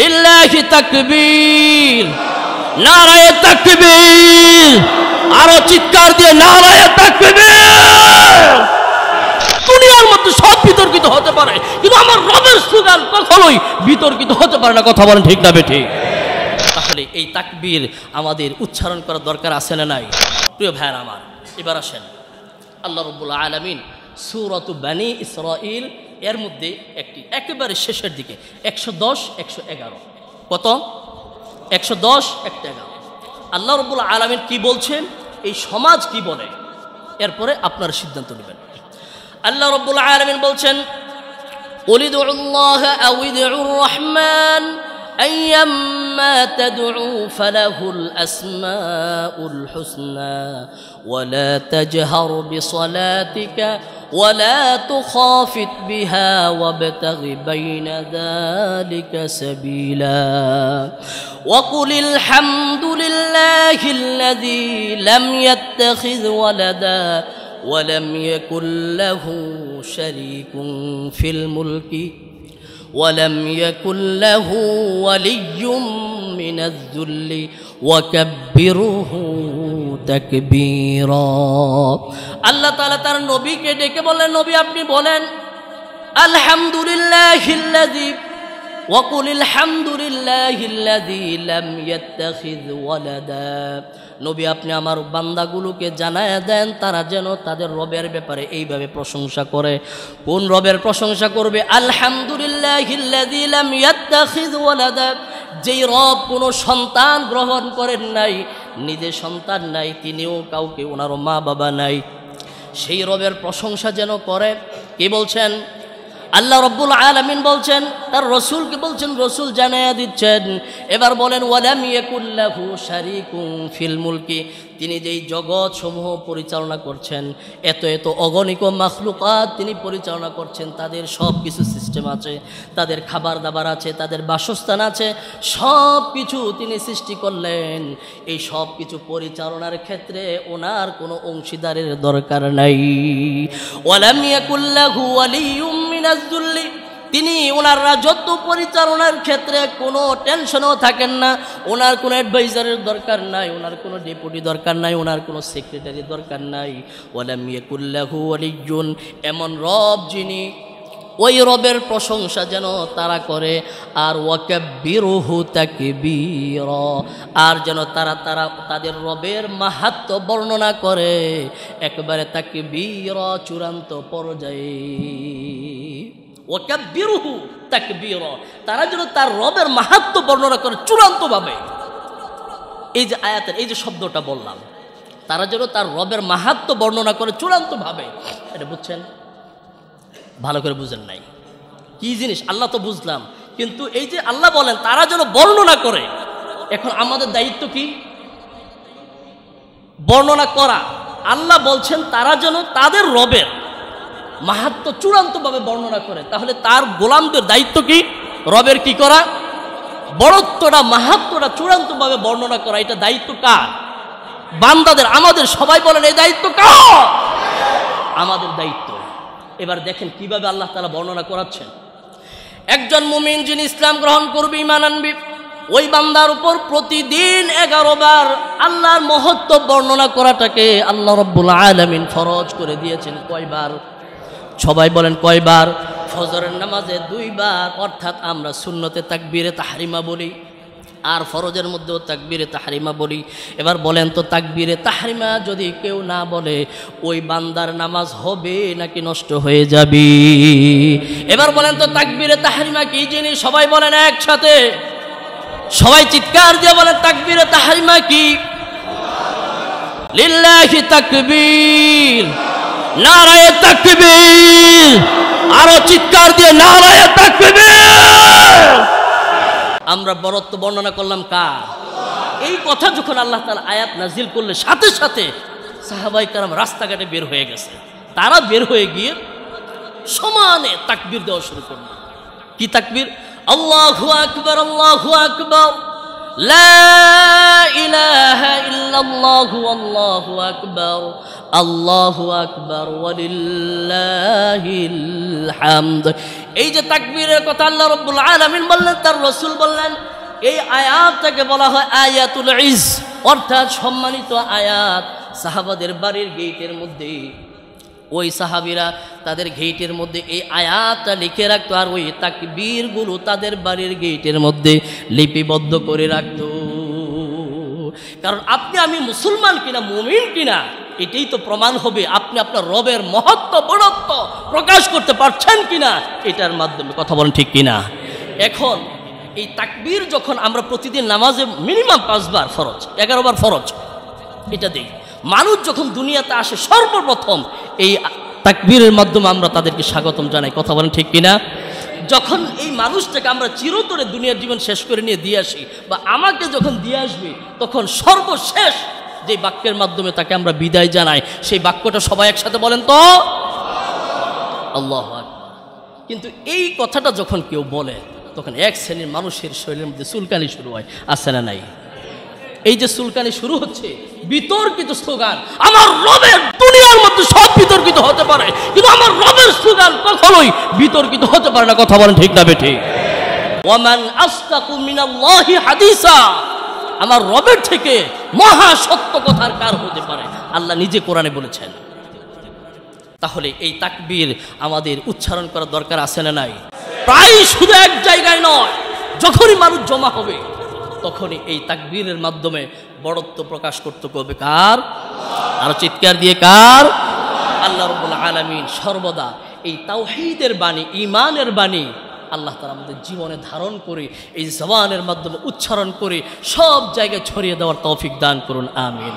লিল্লাহি তাকবীর নারায়ে তাকবীর আরো চিৎকার দিয়ে নারায়ে তাকবীর দুনিয়ার মধ্যে সব বিতর্কিত হতে পারে কিন্তু আমার রবের সুগান কখনোই বিতর্কিত হতে পারে না কথা বলেন ঠিক না বেঠি তাহলে এই তাকবীর আমাদের উচ্চারণ করার দরকার আছে না নাই প্রিয় ভাইয়ের আমার এবার আসেন আল্লাহ রব্বুল আলমিন সুরত বানি ইসরাইল এর মধ্যে একটি একেবারে শেষের দিকে একশো দশ একশো এগারো কত একশো দশ একটা এগারো আল্লাহ রবুল আলমিন কি বলছেন এই সমাজ কি বলে এরপরে আপনারা সিদ্ধান্ত নেবেন আল্লাহ রবুল আলমিন বলছেন অলিদ রহমান أيما ولا تخافت بها وابتغ بين ذلك سبيلا وقل الحمد لله الذي لم يتخذ ولدا ولم يكن له شريك في الملك ولم يكن له ولي من الذل وكبره تكبيرا الله تعالى তার নবীকে ডেকে বললেন নবী আপনি বলেন আলহামদুলিল্লাহিল্লাযী وقل الحمد لله الذي لم يتخذ ولدا নবী আপনি আমার বান্দাগুলোকে জানায় দেন তারা যেন তাদের রবের ব্যাপারে এইভাবে প্রশংসা করে কোন রবের প্রশংসা করবে আলহামদুলিল্লাহ যেই রব কোনো সন্তান গ্রহণ করেন নাই নিজে সন্তান নাই তিনিও কাউকে ওনারও মা বাবা নাই সেই রবের প্রশংসা যেন করে কে বলছেন আল্লাহ রব্বুল আলমিন বলছেন তার রসুলকে বলছেন রসুল জানাইয়া দিচ্ছেন এবার বলেন ওয়ালামিয়াকুল্লাহু শারিকুম ফিল তিনি যেই জগৎ সমূহ পরিচালনা করছেন এত এত অগণিক মাখলুকাত তিনি পরিচালনা করছেন তাদের সব কিছু সিস্টেম আছে তাদের খাবার দাবার আছে তাদের বাসস্থান আছে সব কিছু তিনি সৃষ্টি করলেন এই সব কিছু পরিচালনার ক্ষেত্রে ওনার কোনো অংশীদারের দরকার নাই ওয়ালামিয়াকুল্লাহু আলিউম মিনাজুল্লি তিনি ওনার রাজত্ব পরিচালনার ক্ষেত্রে কোনো টেনশনও থাকেন না ওনার কোনো অ্যাডভাইজারের দরকার নাই ওনার কোনো ডেপুটি দরকার নাই ওনার কোনো সেক্রেটারি দরকার নাই মিয়ে ইয়াকুল্লাহু আলিজুন এমন রব যিনি ওই রবের প্রশংসা যেন তারা করে আর ওয়াকে বিরহু তাকে বীর আর যেন তারা তারা তাদের রবের মাহাত্ম বর্ণনা করে একবারে তাকে বীর চূড়ান্ত পর্যায়ে তারা যেন তার রবের মাহাত্ম বর্ণনা করে চূড়ান্ত ভাবে এই যে আয়াতের এই যে শব্দটা বললাম তারা যেন তার রবের মাহাত্ম বর্ণনা করে চূড়ান্ত ভাবে এটা বুঝছেন ভালো করে বুঝেন নাই কি জিনিস আল্লাহ তো বুঝলাম কিন্তু এই যে আল্লাহ বলেন তারা যেন বর্ণনা করে এখন আমাদের দায়িত্ব কি বর্ণনা করা আল্লাহ বলছেন তারা যেন তাদের রবের মাহাত্ম চূড়ান্তভাবে বর্ণনা করে তাহলে তার গোলামদের দায়িত্ব কি রবের কি করা বড়ত্বটা মাহাত্মটা চূড়ান্তভাবে বর্ণনা করা এটা দায়িত্ব কার বান্দাদের আমাদের সবাই বলেন এই দায়িত্ব কার আমাদের দায়িত্ব এবার দেখেন কিভাবে আল্লাহ তারা বর্ণনা করাচ্ছেন একজন মুমিন যিনি ইসলাম গ্রহণ করবে ইমান আনবি ওই বান্দার উপর প্রতিদিন এগারো বার আল্লাহর মহত্ব বর্ণনা করাটাকে আল্লাহ রব্বুল আলমিন ফরজ করে দিয়েছেন কয়বার সবাই বলেন কয়বার ফজরের নামাজে দুইবার অর্থাৎ আমরা শূন্যতে তাকবীরে তাহারিমা বলি আর ফরজের মধ্যেও বীরে তাহারিমা বলি এবার বলেন তো বীরে তাহারিমা যদি কেউ না বলে ওই বান্দার নামাজ হবে নাকি নষ্ট হয়ে যাবে এবার বলেন তো তাকবীরে তাহারিমা কি জিনিস সবাই বলেন একসাথে সবাই চিৎকার দিয়ে বলেন তাকবীরে তাহারিমা কি লিল্লাহি তাকবীর নারায় তাকবীর আরো চিৎকার দিয়ে নারায় তাকবীর আমরা বরত্ব বর্ণনা করলাম কার এই কথা যখন আল্লাহ তার আয়াত নাজিল করলে সাথে সাথে সাহাবাই কারাম রাস্তাঘাটে বের হয়ে গেছে তারা বের হয়ে গিয়ে সমানে তাকবির দেওয়া শুরু করলো কি তাকবির আল্লাহ আকবর আল্লাহ আকবর لا إله إلا الله والله أكبر الله أكبر ولله الحمد এই যে তাকবীরের কথা আল্লাহ রব্বুল আলামিন বললেন তার রসুল বললেন এই আয়াতটাকে বলা হয় আয়াতুল ইজ অর্থাৎ সম্মানিত আয়াত সাহাবাদের বাড়ির গেটের মধ্যে ওই সাহাবিরা তাদের গেইটের মধ্যে এই আয়াতটা লিখে রাখতো আর ওই তাকবীরগুলো তাদের বাড়ির গেইটের মধ্যে লিপিবদ্ধ করে রাখতো কারণ আপনি আমি মুসলমান কিনা মুমিন কিনা এটাই তো প্রমাণ হবে আপনি আপনার রবের মহত্ব বড়ত্ব প্রকাশ করতে পারছেন কিনা এটার মাধ্যমে কথা বলেন ঠিক কিনা এখন এই তাকবীর যখন আমরা প্রতিদিন নামাজে মিনিমাম পাঁচবার ফরজ এগারোবার ফরজ এটা দেখি মানুষ যখন দুনিয়াতে আসে সর্বপ্রথম এই তাকবীরের মাধ্যমে আমরা তাদেরকে স্বাগতম জানাই কথা বলেন ঠিক কিনা যখন এই মানুষটাকে আমরা চিরতরে দুনিয়ার জীবন শেষ করে নিয়ে দিয়ে আসি বা আমাকে যখন দিয়ে আসবে তখন সর্বশেষ যে বাক্যের মাধ্যমে তাকে আমরা বিদায় জানাই সেই বাক্যটা সবাই একসাথে বলেন তো আল্লাহ কিন্তু এই কথাটা যখন কেউ বলে তখন এক শ্রেণীর মানুষের শরীরের মধ্যে সুলকানি শুরু হয় আসে না নাই এই যে সুলকানি শুরু হচ্ছে বিতর্কিত স্লোগান আমার রবের দুনিয়ার মধ্যে সব বিতর্কিত হতে পারে কিন্তু আমার রবের স্লোগান কখনোই বিতর্কিত হতে পারে না কথা বলেন ঠিক না বেঠি ওয়ামান আস্তাকু মিনাল্লাহি হাদিসা আমার রবের থেকে মহা সত্য কথার কার হতে পারে আল্লাহ নিজে কোরআনে বলেছেন তাহলে এই তাকবীর আমাদের উচ্চারণ করার দরকার আছে না নাই প্রায় শুধু এক জায়গায় নয় যখনই মানুষ জমা হবে তখনই এই তাকবীরের মাধ্যমে বড়ত্ব প্রকাশ করতে করবে কার আরো চিৎকার দিয়ে কার আলমিন সর্বদা এই তাওহিদের বাণী ইমানের বাণী আল্লাহ তারা আমাদের জীবনে ধারণ করে এই জবানের মাধ্যমে উচ্চারণ করে সব জায়গায় ছড়িয়ে দেওয়ার তৌফিক দান করুন আমিন